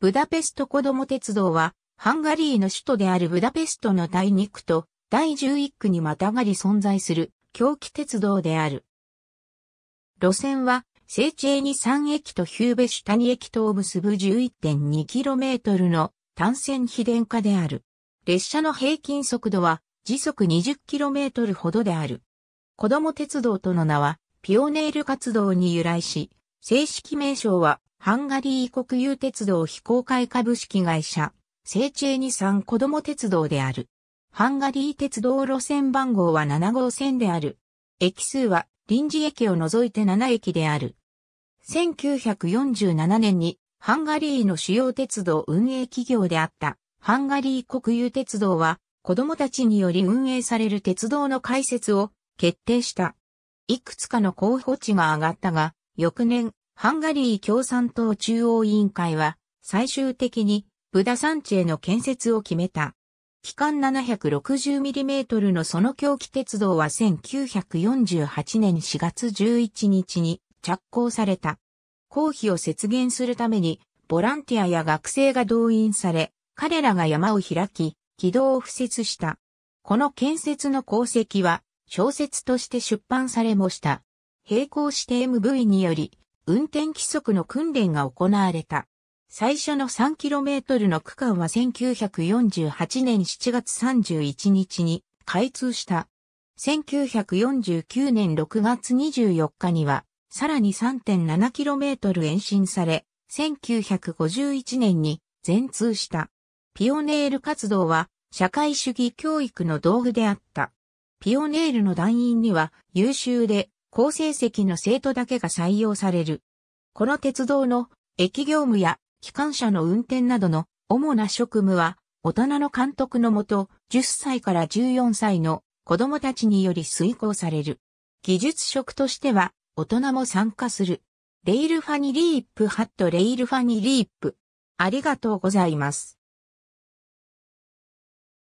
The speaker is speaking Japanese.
ブダペスト子ども鉄道は、ハンガリーの首都であるブダペストの第2区と第11区にまたがり存在する狂気鉄道である。路線は、聖地エニ3駅とヒューベシュタニ駅とを結ぶ 11.2km の単線非電化である。列車の平均速度は時速 20km ほどである。子供鉄道との名は、ピオネール活動に由来し、正式名称はハンガリー国有鉄道非公開株式会社、セチェーニ産子供鉄道である。ハンガリー鉄道路線番号は7号線である。駅数は臨時駅を除いて7駅である。1947年にハンガリーの主要鉄道運営企業であったハンガリー国有鉄道は子供たちにより運営される鉄道の開設を決定した。いくつかの候補地が上がったが、翌年ハンガリー共産党中央委員会は最終的にブダ山地への建設を決めた。期間 760mm のその狂気鉄道は1948年4月11日に着工された。公費を節減するためにボランティアや学生が動員され、彼らが山を開き、軌道を敷設した。この建設の功績は小説として出版されもした。並行して MV により、運転規則の訓練が行われた。最初の 3km の区間は1948年7月31日に開通した。1949年6月24日には、さらに 3.7km 延伸され、1951年に全通した。ピオネール活動は社会主義教育の道具であった。ピオネールの団員には優秀で高成績の生徒だけが採用される。この鉄道の駅業務や機関車の運転などの主な職務は、大人の監督のもと、10歳から14歳の子供たちにより遂行される。技術職としては、大人も参加する。レイルファニリーップハットレイルファニリーップ。ありがとうございます。